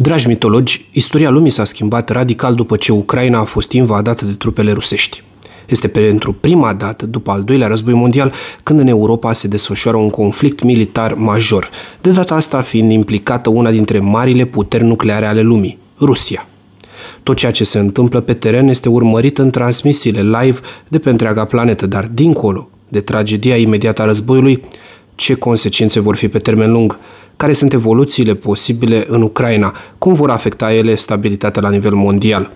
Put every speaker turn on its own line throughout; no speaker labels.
Dragi mitologi, istoria lumii s-a schimbat radical după ce Ucraina a fost invadată de trupele rusești. Este pentru prima dată după al doilea război mondial când în Europa se desfășoară un conflict militar major, de data asta fiind implicată una dintre marile puteri nucleare ale lumii, Rusia. Tot ceea ce se întâmplă pe teren este urmărit în transmisiile live de pe întreaga planetă, dar dincolo de tragedia imediată a războiului, ce consecințe vor fi pe termen lung, care sunt evoluțiile posibile în Ucraina, cum vor afecta ele stabilitatea la nivel mondial,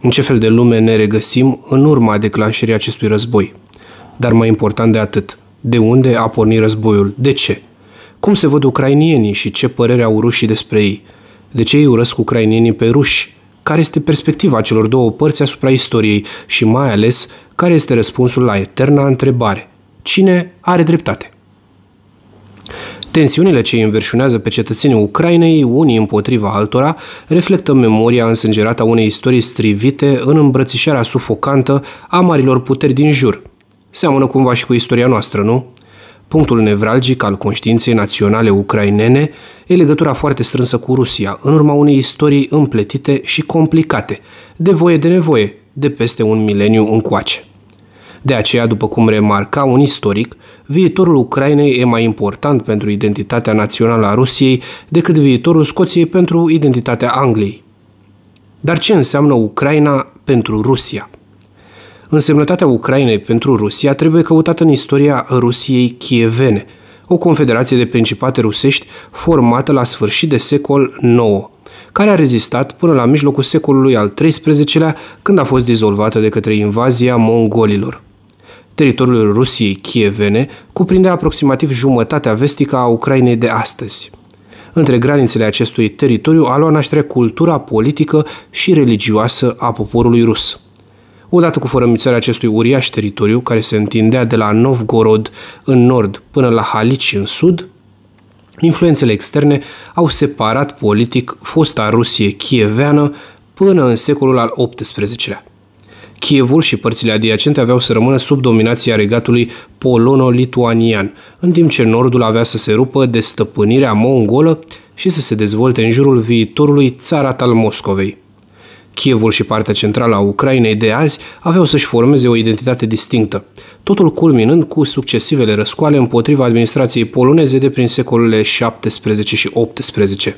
în ce fel de lume ne regăsim în urma declanșării acestui război. Dar mai important de atât, de unde a pornit războiul, de ce, cum se văd ucrainienii și ce părere au rușii despre ei, de ce ei urăsc ucrainienii pe ruși, care este perspectiva celor două părți asupra istoriei și mai ales care este răspunsul la eterna întrebare. Cine are dreptate? Tensiunile ce înverșunează pe cetățenii Ucrainei, unii împotriva altora, reflectă memoria însângerată a unei istorii strivite în îmbrățișarea sufocantă a marilor puteri din jur. Seamănă cumva și cu istoria noastră, nu? Punctul nevralgic al conștiinței naționale ucrainene e legătura foarte strânsă cu Rusia, în urma unei istorii împletite și complicate, de voie de nevoie, de peste un mileniu încoace. De aceea, după cum remarca un istoric, viitorul Ucrainei e mai important pentru identitatea națională a Rusiei decât viitorul Scoției pentru identitatea Angliei. Dar ce înseamnă Ucraina pentru Rusia? Însemnătatea Ucrainei pentru Rusia trebuie căutată în istoria Rusiei chievene, o confederație de principate rusești formată la sfârșit de secol IX, care a rezistat până la mijlocul secolului al XIII-lea, când a fost dizolvată de către invazia mongolilor. Teritoriul Rusiei chievene cuprinde aproximativ jumătatea vestică a Ucrainei de astăzi. Între granițele acestui teritoriu a luat naștere cultura politică și religioasă a poporului rus. Odată cu fărămițarea acestui uriaș teritoriu, care se întindea de la Novgorod în nord până la Halici în sud, influențele externe au separat politic fosta Rusie chieveană până în secolul al XVIII-lea. Chievul și părțile adiacente aveau să rămână sub dominația regatului polono-lituanian, în timp ce nordul avea să se rupă de stăpânirea mongolă și să se dezvolte în jurul viitorului țarat al Moscovei. Chievul și partea centrală a Ucrainei de azi aveau să-și formeze o identitate distinctă, totul culminând cu succesivele răscoale împotriva administrației poloneze de prin secolele 17 și 18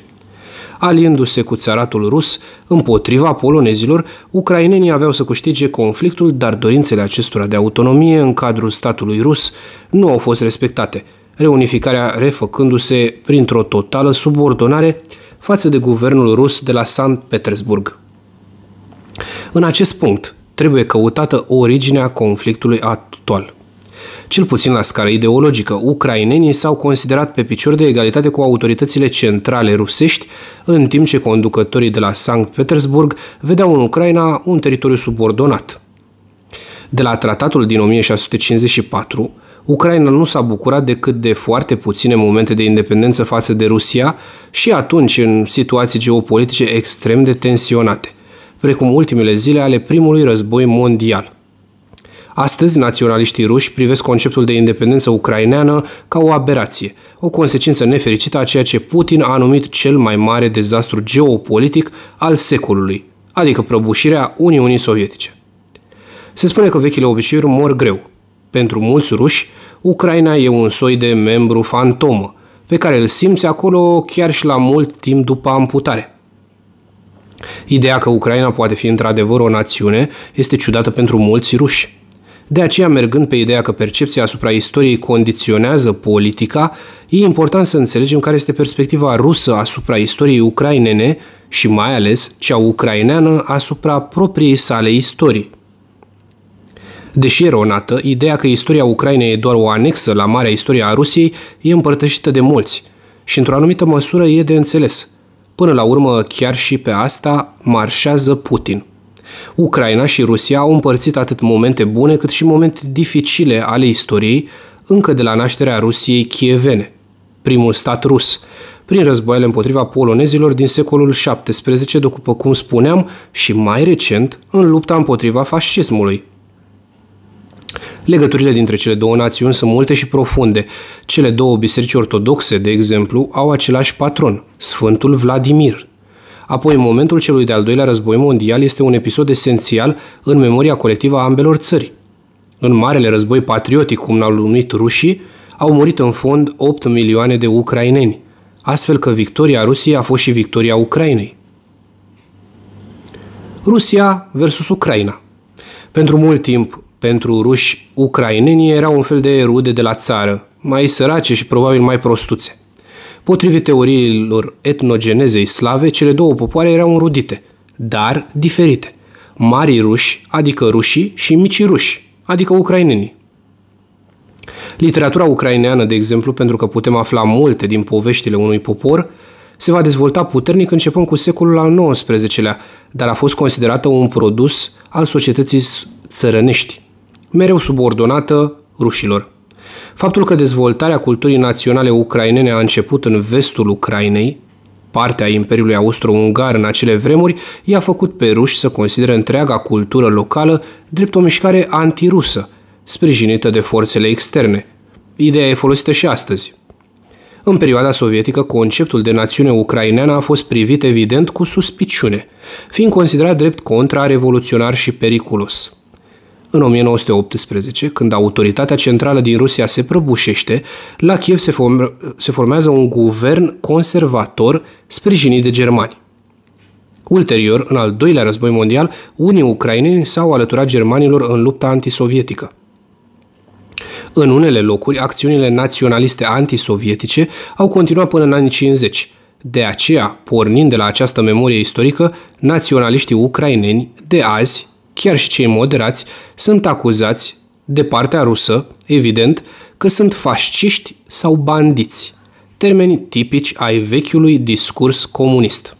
aliindu-se cu țaratul rus împotriva polonezilor, ucrainenii aveau să câștige conflictul, dar dorințele acestora de autonomie în cadrul statului rus nu au fost respectate, reunificarea refăcându-se printr-o totală subordonare față de guvernul rus de la Sankt Petersburg. În acest punct, trebuie căutată originea conflictului actual – cel puțin la scară ideologică, ucrainenii s-au considerat pe picior de egalitate cu autoritățile centrale rusești, în timp ce conducătorii de la Sankt Petersburg vedeau în Ucraina un teritoriu subordonat. De la tratatul din 1654, Ucraina nu s-a bucurat decât de foarte puține momente de independență față de Rusia și atunci în situații geopolitice extrem de tensionate, precum ultimele zile ale primului război mondial – Astăzi, naționaliștii ruși privesc conceptul de independență ucraineană ca o aberație, o consecință nefericită a ceea ce Putin a numit cel mai mare dezastru geopolitic al secolului, adică prăbușirea Uniunii Sovietice. Se spune că vechile obiceiuri mor greu. Pentru mulți ruși, Ucraina e un soi de membru fantomă, pe care îl simți acolo chiar și la mult timp după amputare. Ideea că Ucraina poate fi într-adevăr o națiune este ciudată pentru mulți ruși. De aceea, mergând pe ideea că percepția asupra istoriei condiționează politica, e important să înțelegem care este perspectiva rusă asupra istoriei ucrainene și mai ales cea ucraineană asupra propriei sale istorii. Deși eronată, ideea că istoria Ucrainei e doar o anexă la marea istoria a Rusiei e împărtășită de mulți și într-o anumită măsură e de înțeles. Până la urmă, chiar și pe asta marșează Putin. Ucraina și Rusia au împărțit atât momente bune cât și momente dificile ale istoriei încă de la nașterea Rusiei chievene, primul stat rus, prin războaiele împotriva polonezilor din secolul XVII, după cum spuneam, și mai recent în lupta împotriva fascismului. Legăturile dintre cele două națiuni sunt multe și profunde. Cele două biserici ortodoxe, de exemplu, au același patron, Sfântul Vladimir, Apoi, momentul celui de-al doilea război mondial este un episod esențial în memoria colectivă a ambelor țări. În Marele Război Patriotic, cum l-au numit rușii, au murit în fond 8 milioane de ucraineni, astfel că victoria Rusiei a fost și victoria Ucrainei. Rusia versus Ucraina. Pentru mult timp, pentru ruși, ucrainenii erau un fel de rude de la țară, mai sărace și probabil mai prostuțe. Potrivit teoriilor etnogenezei slave, cele două popoare erau înrudite, dar diferite. mari ruși, adică rușii, și mici ruși, adică ucrainenii. Literatura ucraineană, de exemplu, pentru că putem afla multe din poveștile unui popor, se va dezvolta puternic începând cu secolul al XIX-lea, dar a fost considerată un produs al societății țărănești, mereu subordonată rușilor. Faptul că dezvoltarea culturii naționale ucrainene a început în vestul Ucrainei, partea Imperiului Austro-Ungar în acele vremuri, i-a făcut pe ruși să considere întreaga cultură locală drept o mișcare antirusă, sprijinită de forțele externe. Ideea e folosită și astăzi. În perioada sovietică, conceptul de națiune ucraineană a fost privit evident cu suspiciune, fiind considerat drept contrarevoluționar și periculos. În 1918, când autoritatea centrală din Rusia se prăbușește, la Kiev se, form- se formează un guvern conservator sprijinit de germani. Ulterior, în al doilea război mondial, unii ucraineni s-au alăturat germanilor în lupta antisovietică. În unele locuri, acțiunile naționaliste antisovietice au continuat până în anii 50. De aceea, pornind de la această memorie istorică, naționaliștii ucraineni de azi chiar și cei moderați, sunt acuzați, de partea rusă, evident, că sunt fasciști sau bandiți, termeni tipici ai vechiului discurs comunist.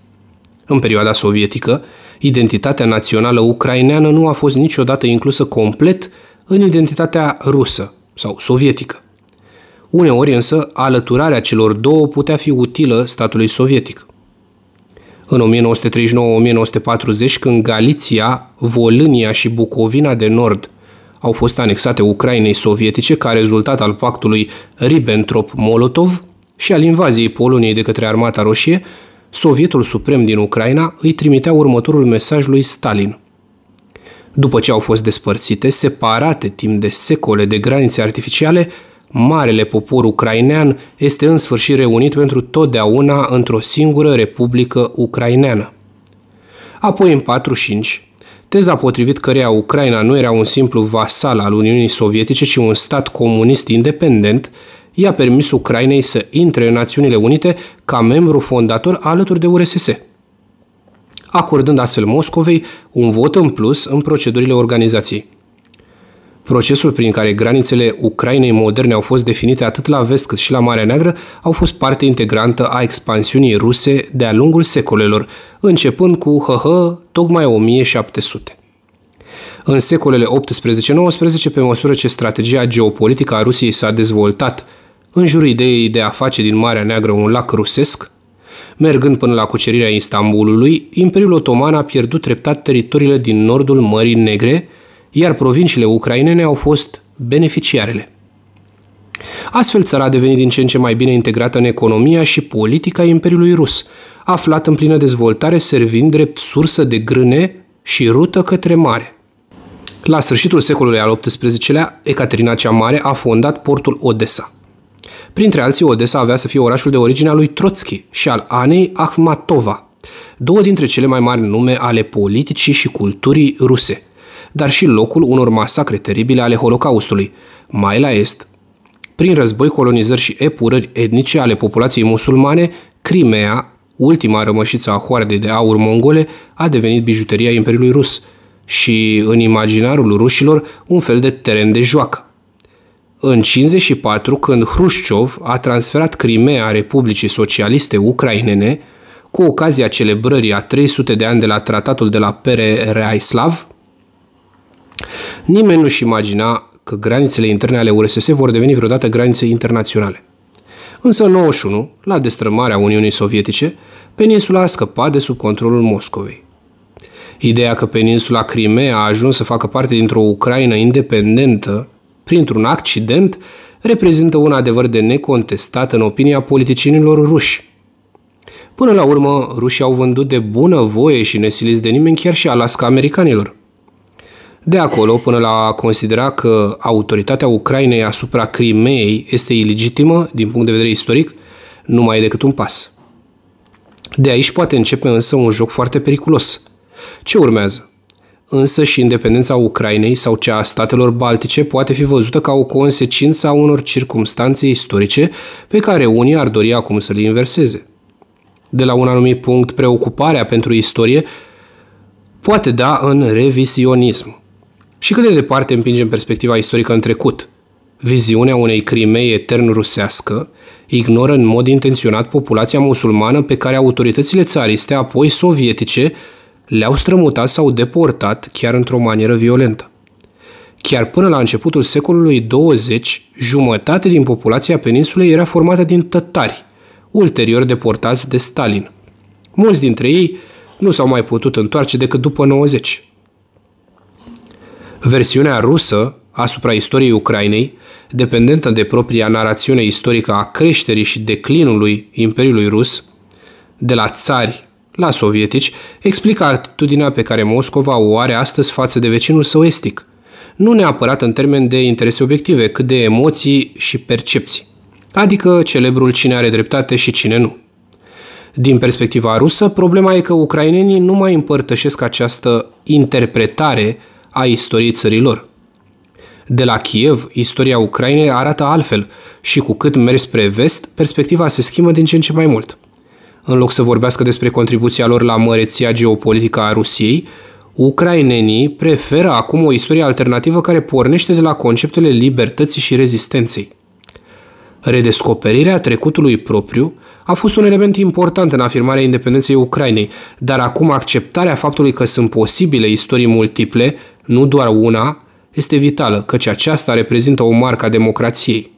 În perioada sovietică, identitatea națională ucraineană nu a fost niciodată inclusă complet în identitatea rusă sau sovietică. Uneori însă, alăturarea celor două putea fi utilă statului sovietic în 1939-1940, când Galiția, Volânia și Bucovina de Nord au fost anexate Ucrainei sovietice ca rezultat al pactului Ribbentrop-Molotov și al invaziei Poloniei de către Armata Roșie, Sovietul Suprem din Ucraina îi trimitea următorul mesaj lui Stalin. După ce au fost despărțite, separate timp de secole de granițe artificiale, marele popor ucrainean este în sfârșit reunit pentru totdeauna într-o singură republică ucraineană. Apoi, în 45, teza potrivit căreia Ucraina nu era un simplu vasal al Uniunii Sovietice, ci un stat comunist independent, i-a permis Ucrainei să intre în Națiunile Unite ca membru fondator alături de URSS, acordând astfel Moscovei un vot în plus în procedurile organizației. Procesul prin care granițele Ucrainei moderne au fost definite atât la vest cât și la Marea Neagră au fost parte integrantă a expansiunii ruse de-a lungul secolelor, începând cu HH tocmai 1700. În secolele 18-19, pe măsură ce strategia geopolitică a Rusiei s-a dezvoltat în jurul ideii de a face din Marea Neagră un lac rusesc, mergând până la cucerirea Istanbulului, Imperiul Otoman a pierdut treptat teritoriile din nordul Mării Negre, iar provinciile ucrainene au fost beneficiarele. Astfel, țara a devenit din ce în ce mai bine integrată în economia și politica Imperiului Rus, aflat în plină dezvoltare, servind drept sursă de grâne și rută către mare. La sfârșitul secolului al XVIII-lea, Ecaterina cea Mare a fondat portul Odessa. Printre alții, Odessa avea să fie orașul de origine a lui Trotsky și al Anei Akhmatova, două dintre cele mai mari nume ale politicii și culturii ruse – dar și locul unor masacre teribile ale Holocaustului, mai la est. Prin război, colonizări și epurări etnice ale populației musulmane, Crimea, ultima rămășiță a hoardei de aur mongole, a devenit bijuteria Imperiului Rus și, în imaginarul rușilor, un fel de teren de joacă. În 54, când Hrușciov a transferat Crimea Republicii Socialiste Ucrainene, cu ocazia celebrării a 300 de ani de la tratatul de la Pereislav, Nimeni nu-și imagina că granițele interne ale URSS vor deveni vreodată granițe internaționale. Însă în 91, la destrămarea Uniunii Sovietice, peninsula a scăpat de sub controlul Moscovei. Ideea că peninsula Crimea a ajuns să facă parte dintr-o Ucraina independentă, printr-un accident, reprezintă un adevăr de necontestat în opinia politicienilor ruși. Până la urmă, rușii au vândut de bună voie și nesiliți de nimeni chiar și Alaska americanilor. De acolo până la a considera că autoritatea Ucrainei asupra Crimeei este ilegitimă din punct de vedere istoric, nu mai e decât un pas. De aici poate începe însă un joc foarte periculos. Ce urmează? Însă și independența Ucrainei sau cea a statelor baltice poate fi văzută ca o consecință a unor circumstanțe istorice pe care unii ar dori acum să le inverseze. De la un anumit punct, preocuparea pentru istorie poate da în revisionism. Și cât de departe împingem perspectiva istorică în trecut? Viziunea unei crimei etern rusească ignoră în mod intenționat populația musulmană pe care autoritățile țariste, apoi sovietice, le-au strămutat sau deportat chiar într-o manieră violentă. Chiar până la începutul secolului 20, jumătate din populația peninsulei era formată din tătari, ulterior deportați de Stalin. Mulți dintre ei nu s-au mai putut întoarce decât după 90. Versiunea rusă asupra istoriei Ucrainei, dependentă de propria narațiune istorică a creșterii și declinului Imperiului Rus, de la țari la sovietici, explică atitudinea pe care Moscova o are astăzi față de vecinul său estic, nu neapărat în termeni de interese obiective, cât de emoții și percepții, adică celebrul cine are dreptate și cine nu. Din perspectiva rusă, problema e că ucrainenii nu mai împărtășesc această interpretare a istoriei țărilor. De la Kiev, istoria Ucrainei arată altfel și cu cât mergi spre vest, perspectiva se schimbă din ce în ce mai mult. În loc să vorbească despre contribuția lor la măreția geopolitică a Rusiei, ucrainenii preferă acum o istorie alternativă care pornește de la conceptele libertății și rezistenței. Redescoperirea trecutului propriu a fost un element important în afirmarea independenței Ucrainei, dar acum acceptarea faptului că sunt posibile istorii multiple nu doar una, este vitală, căci aceasta reprezintă o marcă a democrației.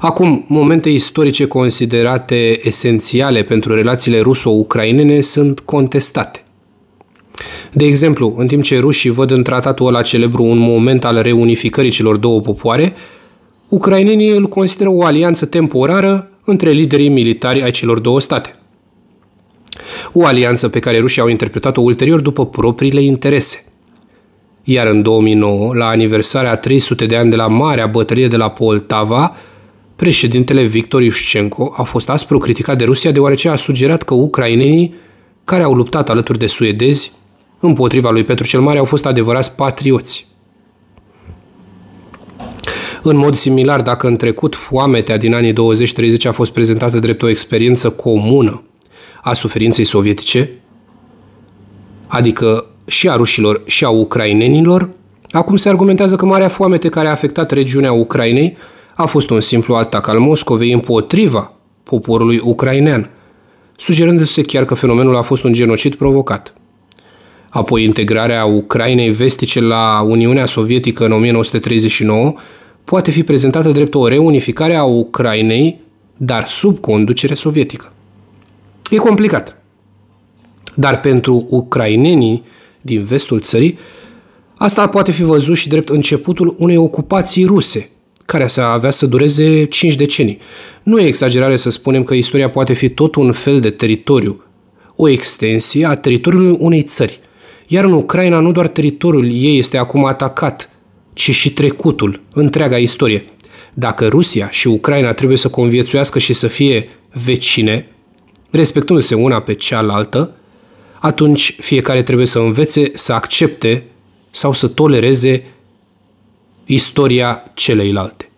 Acum, momente istorice considerate esențiale pentru relațiile ruso-ucrainene sunt contestate. De exemplu, în timp ce rușii văd în tratatul ăla celebru un moment al reunificării celor două popoare, ucrainenii îl consideră o alianță temporară între liderii militari ai celor două state o alianță pe care rușii au interpretat-o ulterior după propriile interese. Iar în 2009, la aniversarea 300 de ani de la Marea Bătălie de la Poltava, președintele Victor Iușcenko a fost aspru criticat de Rusia deoarece a sugerat că ucrainenii care au luptat alături de suedezi împotriva lui Petru cel Mare au fost adevărați patrioți. În mod similar, dacă în trecut foametea din anii 20-30 a fost prezentată drept o experiență comună a suferinței sovietice, adică și a rușilor și a ucrainenilor, acum se argumentează că marea foamete care a afectat regiunea Ucrainei a fost un simplu atac al Moscovei împotriva poporului ucrainean, sugerându-se chiar că fenomenul a fost un genocid provocat. Apoi integrarea Ucrainei vestice la Uniunea Sovietică în 1939 poate fi prezentată drept o reunificare a Ucrainei, dar sub conducere sovietică. E complicat. Dar pentru ucrainenii din vestul țării, asta poate fi văzut și drept începutul unei ocupații ruse, care să avea să dureze 5 decenii. Nu e exagerare să spunem că istoria poate fi tot un fel de teritoriu, o extensie a teritoriului unei țări. Iar în Ucraina nu doar teritoriul ei este acum atacat, ci și trecutul, întreaga istorie. Dacă Rusia și Ucraina trebuie să conviețuiască și să fie vecine, respectându-se una pe cealaltă, atunci fiecare trebuie să învețe să accepte sau să tolereze istoria celeilalte.